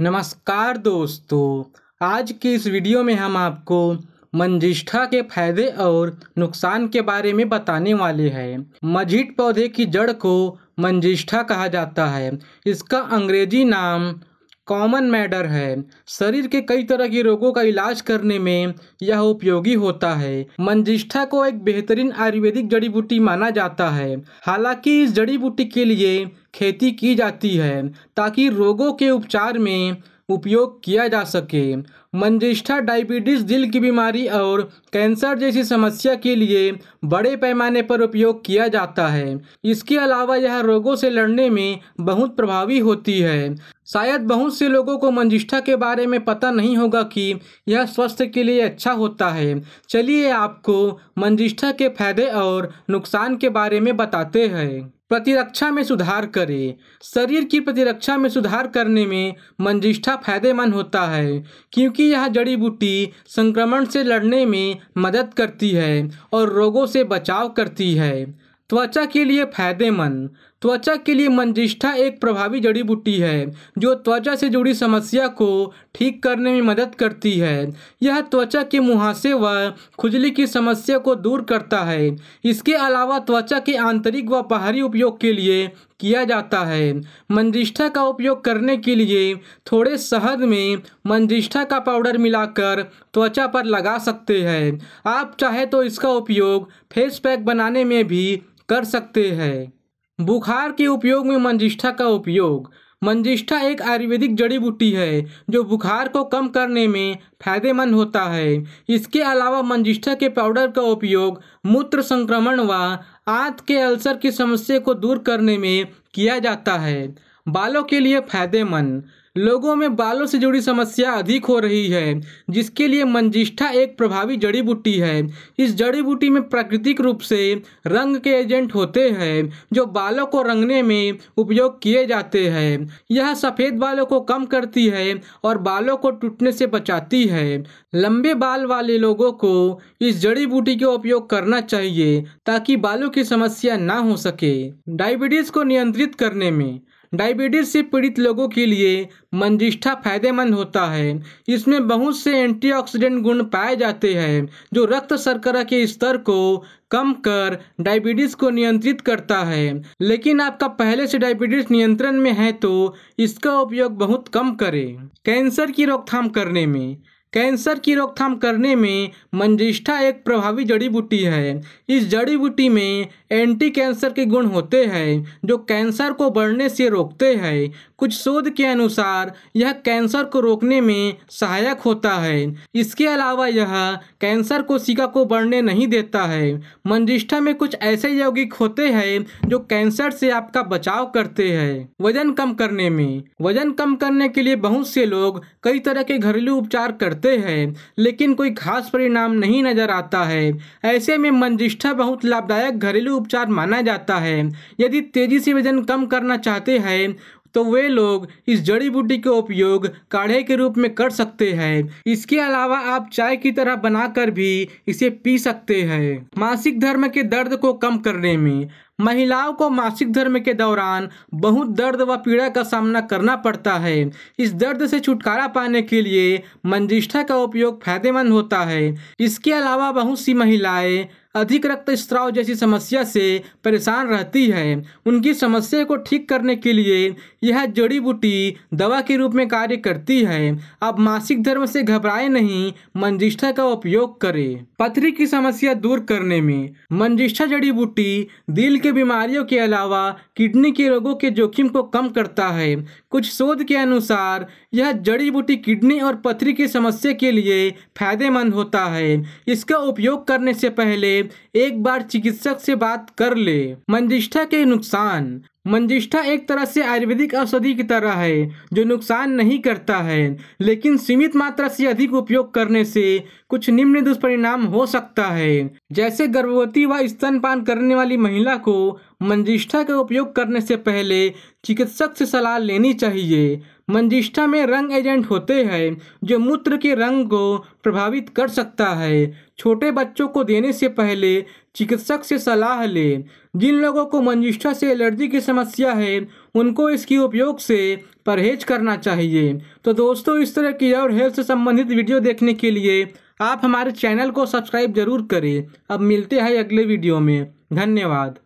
नमस्कार दोस्तों आज के इस वीडियो में हम आपको मंजिष्ठा के फायदे और नुकसान के बारे में बताने वाले हैं मजिट पौधे की जड़ को मंजिष्ठा कहा जाता है इसका अंग्रेजी नाम कॉमन मैडर है शरीर के कई तरह के रोगों का इलाज करने में यह उपयोगी होता है मंजिष्ठा को एक बेहतरीन आयुर्वेदिक जड़ी बूटी माना जाता है हालांकि इस जड़ी बूटी के लिए खेती की जाती है ताकि रोगों के उपचार में उपयोग किया जा सके मंजिष्ठा डायबिटीज दिल की बीमारी और कैंसर जैसी समस्या के लिए बड़े पैमाने पर उपयोग किया जाता है इसके अलावा यह रोगों से लड़ने में बहुत प्रभावी होती है शायद बहुत से लोगों को मंजिष्ठा के बारे में पता नहीं होगा कि यह स्वास्थ्य के लिए अच्छा होता है चलिए आपको मंजिष्ठा के फायदे और नुकसान के बारे में बताते हैं प्रतिरक्षा में सुधार करें शरीर की प्रतिरक्षा में सुधार करने में मंजिष्ठा फायदेमंद होता है क्योंकि क्योंकि यह जड़ी बूटी संक्रमण से लड़ने में मदद करती है और रोगों से बचाव करती है त्वचा के लिए फायदेमंद त्वचा के लिए मंजिष्ठा एक प्रभावी जड़ी बूटी है जो त्वचा से जुड़ी समस्या को ठीक करने में मदद करती है यह त्वचा के मुहासे व खुजली की समस्या को दूर करता है इसके अलावा त्वचा के आंतरिक व बाहरी उपयोग के लिए किया जाता है मंजिष्ठा का उपयोग करने के लिए थोड़े शहद में मंजिष्ठा का पाउडर मिलाकर त्वचा पर लगा सकते हैं आप चाहे तो इसका उपयोग फेस पैक बनाने में भी कर सकते हैं बुखार के उपयोग में मंजिष्ठा का उपयोग मंजिष्ठा एक आयुर्वेदिक जड़ी बूटी है जो बुखार को कम करने में फायदेमंद होता है इसके अलावा मंजिष्ठा के पाउडर का उपयोग मूत्र संक्रमण व आंत के अल्सर की समस्या को दूर करने में किया जाता है बालों के लिए फायदेमंद लोगों में बालों से जुड़ी समस्या अधिक हो रही है जिसके लिए मंजिष्ठा एक प्रभावी जड़ी बूटी है इस जड़ी बूटी में प्राकृतिक रूप से रंग के एजेंट होते हैं जो बालों को रंगने में उपयोग किए जाते हैं यह सफ़ेद बालों को कम करती है और बालों को टूटने से बचाती है लंबे बाल वाले लोगों को इस जड़ी बूटी का उपयोग करना चाहिए ताकि बालों की समस्या ना हो सके डायबिटीज़ को नियंत्रित करने में डायबिटीज से पीड़ित लोगों के लिए मंजिष्ठा फायदेमंद होता है इसमें बहुत से एंटीऑक्सीडेंट गुण पाए जाते हैं जो रक्त शर्करा के स्तर को कम कर डायबिटीज़ को नियंत्रित करता है लेकिन आपका पहले से डायबिटीज़ नियंत्रण में है तो इसका उपयोग बहुत कम करें कैंसर की रोकथाम करने में कैंसर की रोकथाम करने में मंजिष्ठा एक प्रभावी जड़ी बूटी है इस जड़ी बूटी में एंटी कैंसर के गुण होते हैं जो कैंसर को बढ़ने से रोकते हैं कुछ शोध के अनुसार यह कैंसर को रोकने में सहायक होता है इसके अलावा यह कैंसर कोशिका को बढ़ने नहीं देता है मंजिष्ठा में कुछ ऐसे यौगिक होते हैं जो कैंसर से आपका बचाव करते हैं वजन कम करने में वजन कम करने के लिए बहुत से लोग कई तरह के घरेलू उपचार करते करते हैं लेकिन कोई खास परिणाम नहीं नजर आता है ऐसे में मंजिष्ठा बहुत लाभदायक घरेलू उपचार माना जाता है यदि तेजी से वजन कम करना चाहते हैं तो वे लोग इस जड़ी बूटी का उपयोग काढ़े के रूप में कर सकते हैं इसके अलावा आप चाय की तरह बनाकर भी इसे पी सकते हैं मासिक धर्म के दर्द को कम करने में महिलाओं को मासिक धर्म के दौरान बहुत दर्द व पीड़ा का सामना करना पड़ता है इस दर्द से छुटकारा पाने के लिए मंजिष्ठा का उपयोग फायदेमंद होता है इसके अलावा बहुत सी महिलाएं अधिक रक्तस्राव जैसी समस्या से परेशान रहती है उनकी समस्या को ठीक करने के लिए यह जड़ी बूटी दवा के रूप में कार्य करती है आप मासिक धर्म से घबराए नहीं मंजिष्ठा का उपयोग करें पथरी की समस्या दूर करने में मंजिष्ठा जड़ी बूटी दिल के बीमारियों के अलावा किडनी के रोगों के जोखिम को कम करता है कुछ शोध के अनुसार यह जड़ी बूटी किडनी और पथरी की समस्या के लिए फायदेमंद होता है इसका उपयोग करने से पहले एक बार चिकित्सक से बात कर ले मंजिष्ठा के नुकसान मंजिष्ठा एक तरह से आयुर्वेदिक औषधि की तरह है जो नुकसान नहीं करता है लेकिन सीमित मात्रा से अधिक उपयोग करने से कुछ निम्न दुष्परिणाम हो सकता है जैसे गर्भवती व स्तनपान करने वाली महिला को मंजिष्ठा का उपयोग करने से पहले चिकित्सक से सलाह लेनी चाहिए मंजिष्ठा में रंग एजेंट होते हैं जो मूत्र के रंग को प्रभावित कर सकता है छोटे बच्चों को देने से पहले चिकित्सक से सलाह लें जिन लोगों को मंजिष्ठा से एलर्जी की समस्या है उनको इसकी उपयोग से परहेज करना चाहिए तो दोस्तों इस तरह की और हेल्थ से संबंधित वीडियो देखने के लिए आप हमारे चैनल को सब्सक्राइब जरूर करें अब मिलते हैं अगले वीडियो में धन्यवाद